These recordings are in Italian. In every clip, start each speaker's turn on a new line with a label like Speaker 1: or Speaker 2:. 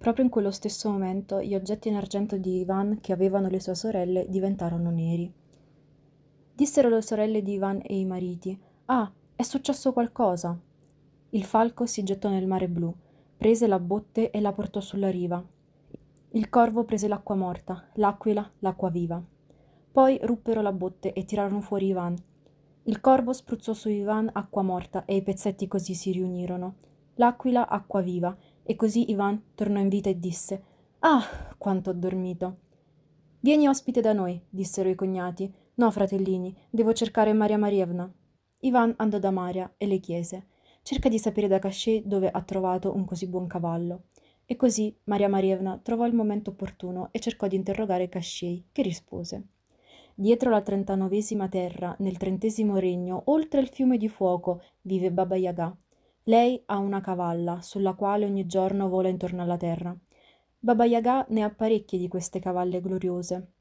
Speaker 1: Proprio in quello stesso momento gli oggetti in argento di Ivan che avevano le sue sorelle diventarono neri. Dissero le sorelle di Ivan e i mariti: Ah, è successo qualcosa! Il falco si gettò nel mare blu, prese la botte e la portò sulla riva. Il corvo prese l'acqua morta, l'aquila l'acqua viva. Poi ruppero la botte e tirarono fuori Ivan. Il corvo spruzzò su Ivan acqua morta e i pezzetti così si riunirono. L'aquila acqua viva e così Ivan tornò in vita e disse Ah, quanto ho dormito. Vieni ospite da noi, dissero i cognati. No, fratellini, devo cercare Maria Marievna. Ivan andò da Maria e le chiese Cerca di sapere da Cachet dove ha trovato un così buon cavallo. E così Maria Marievna trovò il momento opportuno e cercò di interrogare Cachet, che rispose. Dietro la trentanovesima terra, nel trentesimo regno, oltre il fiume di fuoco, vive Baba Yaga, lei ha una cavalla, sulla quale ogni giorno vola intorno alla terra. Baba Yaga ne ha parecchie di queste cavalle gloriose.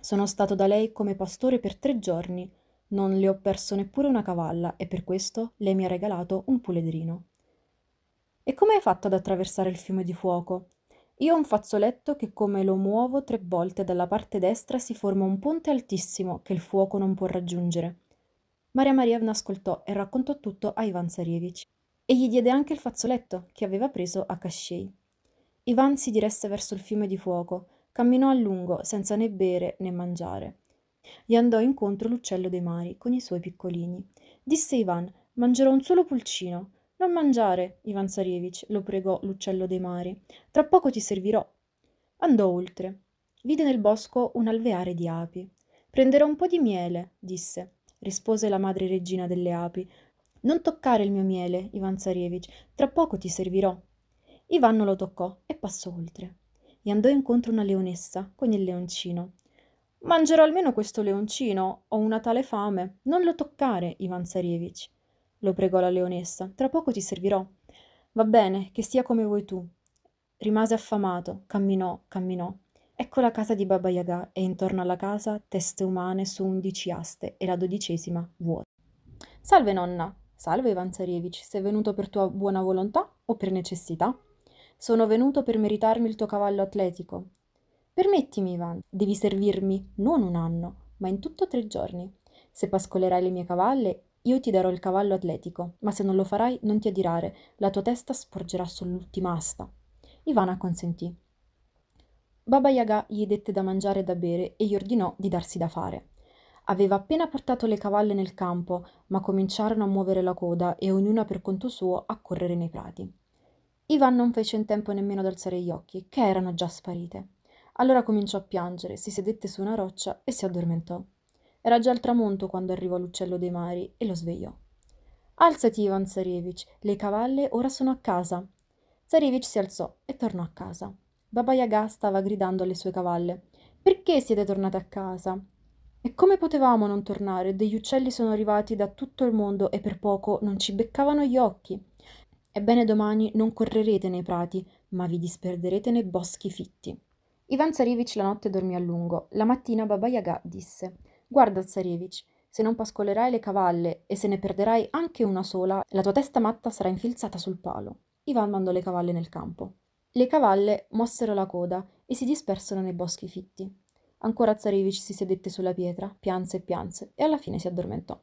Speaker 1: Sono stato da lei come pastore per tre giorni. Non le ho perso neppure una cavalla e per questo lei mi ha regalato un puledrino. E come hai fatto ad attraversare il fiume di fuoco? Io ho un fazzoletto che come lo muovo tre volte dalla parte destra si forma un ponte altissimo che il fuoco non può raggiungere. Maria Marievna ascoltò e raccontò tutto a Ivan Sarievich e gli diede anche il fazzoletto che aveva preso a Cascei. Ivan si diresse verso il fiume di fuoco, camminò a lungo senza né bere né mangiare. Gli andò incontro l'uccello dei mari con i suoi piccolini. Disse Ivan: Mangerò un solo pulcino. Non mangiare, Ivan Sarievich, lo pregò l'uccello dei mari. Tra poco ti servirò. Andò oltre. Vide nel bosco un alveare di api. Prenderò un po' di miele, disse. Rispose la madre regina delle api. Non toccare il mio miele, Ivan Tsarevich, tra poco ti servirò. Ivan lo toccò e passò oltre. E andò incontro una leonessa con il leoncino. Mangerò almeno questo leoncino, ho una tale fame. Non lo toccare, Ivan Tsarevich. Lo pregò la leonessa, tra poco ti servirò. Va bene, che sia come vuoi tu. Rimase affamato, camminò, camminò. Ecco la casa di Baba Yaga e intorno alla casa teste umane su undici aste e la dodicesima vuota. Salve nonna, Salve Ivan Tsarevich, sei venuto per tua buona volontà o per necessità? Sono venuto per meritarmi il tuo cavallo atletico. Permettimi, Ivan, devi servirmi non un anno, ma in tutto tre giorni. Se pascolerai le mie cavalle, io ti darò il cavallo atletico, ma se non lo farai, non ti adirare, la tua testa sporgerà sull'ultima asta. Ivan acconsentì. Baba Yaga gli dette da mangiare e da bere e gli ordinò di darsi da fare. Aveva appena portato le cavalle nel campo, ma cominciarono a muovere la coda e ognuna per conto suo a correre nei prati. Ivan non fece in tempo nemmeno ad alzare gli occhi, che erano già sparite. Allora cominciò a piangere, si sedette su una roccia e si addormentò. Era già al tramonto quando arrivò l'uccello dei mari e lo svegliò. Alzati, Ivan Zarevich, le cavalle ora sono a casa. Zarevich si alzò e tornò a casa. Baba Yaga stava gridando alle sue cavalle. Perché siete tornate a casa? E come potevamo non tornare? Degli uccelli sono arrivati da tutto il mondo e per poco non ci beccavano gli occhi. Ebbene domani non correrete nei prati, ma vi disperderete nei boschi fitti. Ivan Tsarevich la notte dormì a lungo. La mattina Baba Yaga disse «Guarda Tsarevich, se non pascolerai le cavalle e se ne perderai anche una sola, la tua testa matta sarà infilzata sul palo». Ivan mandò le cavalle nel campo. Le cavalle mossero la coda e si dispersero nei boschi fitti. Ancora Zarevich si sedette sulla pietra, pianse e pianse, e alla fine si addormentò.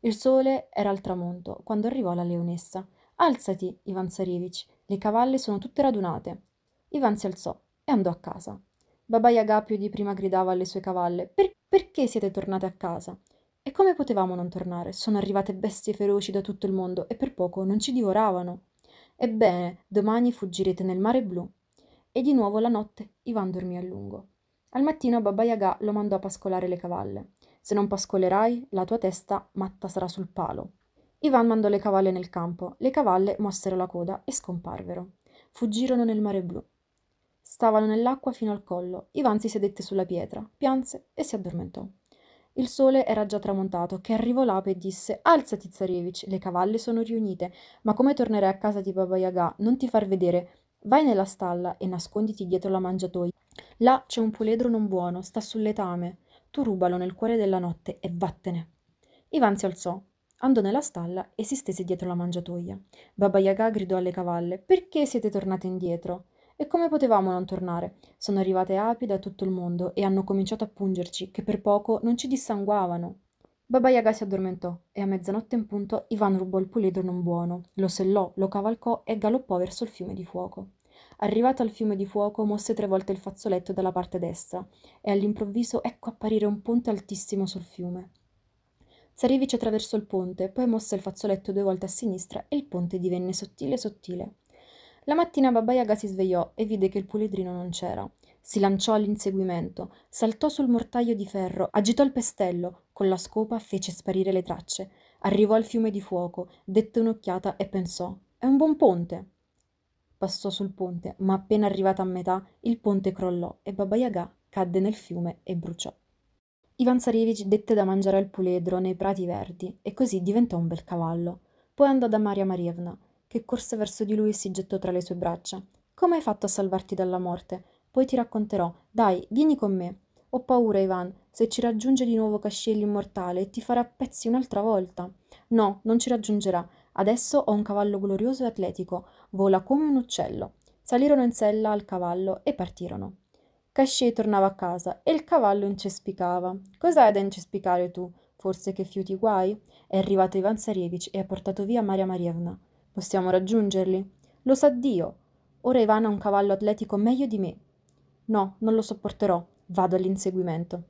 Speaker 1: Il sole era al tramonto, quando arrivò la leonessa. Alzati, Ivan Zarevich, le cavalle sono tutte radunate. Ivan si alzò e andò a casa. Babai Agapio di prima gridava alle sue cavalle, per- perché siete tornate a casa? E come potevamo non tornare? Sono arrivate bestie feroci da tutto il mondo e per poco non ci divoravano. Ebbene, domani fuggirete nel mare blu. E di nuovo la notte Ivan dormì a lungo. Al mattino Baba Yaga lo mandò a pascolare le cavalle. Se non pascolerai, la tua testa matta sarà sul palo. Ivan mandò le cavalle nel campo. Le cavalle mossero la coda e scomparvero. Fuggirono nel mare blu. Stavano nell'acqua fino al collo. Ivan si sedette sulla pietra, pianse e si addormentò. Il sole era già tramontato, che arrivò l'ape e disse «Alzati, Zarievich, le cavalle sono riunite, ma come tornerai a casa di Baba Yaga? Non ti far vedere, Vai nella stalla e nasconditi dietro la mangiatoia. Là c'è un puledro non buono, sta sul letame. Tu rubalo nel cuore della notte e vattene. Ivan si alzò, andò nella stalla e si stese dietro la mangiatoia. Baba Yaga gridò alle cavalle: Perché siete tornate indietro? E come potevamo non tornare? Sono arrivate api da tutto il mondo e hanno cominciato a pungerci, che per poco non ci dissanguavano. Baba Yaga si addormentò e a mezzanotte in punto Ivan rubò il puledro non buono, lo sellò, lo cavalcò e galoppò verso il fiume di fuoco. Arrivato al fiume di fuoco, mosse tre volte il fazzoletto dalla parte destra e all'improvviso ecco apparire un ponte altissimo sul fiume. Zarevic attraversò il ponte, poi mosse il fazzoletto due volte a sinistra e il ponte divenne sottile sottile. La mattina Baba Yaga si svegliò e vide che il puledrino non c'era si lanciò all'inseguimento, saltò sul mortaio di ferro, agitò il pestello, con la scopa fece sparire le tracce, arrivò al fiume di fuoco, dette un'occhiata e pensò: È un buon ponte. Passò sul ponte, ma appena arrivata a metà, il ponte crollò e Baba Yaga cadde nel fiume e bruciò. Ivan Sarievic dette da mangiare al puledro nei prati verdi e così diventò un bel cavallo. Poi andò da Maria Marievna, che corse verso di lui e si gettò tra le sue braccia. Come hai fatto a salvarti dalla morte? Poi ti racconterò. Dai, vieni con me. Ho paura, Ivan, se ci raggiunge di nuovo Cascielli immortale ti farà a pezzi un'altra volta. No, non ci raggiungerà. Adesso ho un cavallo glorioso e atletico, vola come un uccello. Salirono in sella al cavallo e partirono. Casciè tornava a casa e il cavallo incespicava. Cos'hai da incespicare tu? Forse che fiuti guai? È arrivato Ivan Sarievich e ha portato via Maria Marievna. Possiamo raggiungerli? Lo sa Dio. Ora Ivan ha un cavallo atletico meglio di me. No, non lo sopporterò, vado all'inseguimento.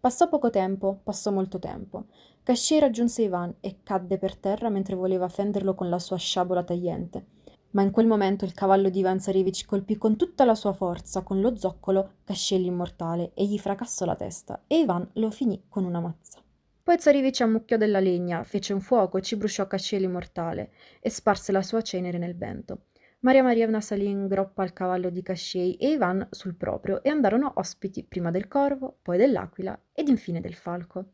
Speaker 1: Passò poco tempo, passò molto tempo. Cascier raggiunse Ivan e cadde per terra mentre voleva fenderlo con la sua sciabola tagliente. Ma in quel momento il cavallo di Ivan Sarevich colpì con tutta la sua forza, con lo zoccolo, Cascell l'immortale e gli fracassò la testa e Ivan lo finì con una mazza. Poi Zarevich ammucchiò della legna, fece un fuoco e ci bruciò Cascell immortale e sparse la sua cenere nel vento. Maria Marievna salì in groppa al cavallo di Cascei e Ivan sul proprio e andarono ospiti prima del corvo, poi dell'aquila ed infine del falco.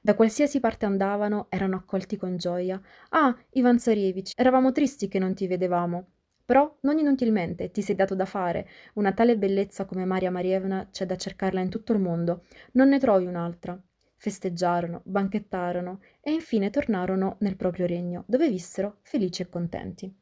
Speaker 1: Da qualsiasi parte andavano erano accolti con gioia. Ah, Ivan Sarievich, eravamo tristi che non ti vedevamo. Però non inutilmente ti sei dato da fare. Una tale bellezza come Maria Marievna c'è da cercarla in tutto il mondo. Non ne trovi un'altra. Festeggiarono, banchettarono e infine tornarono nel proprio regno, dove vissero felici e contenti.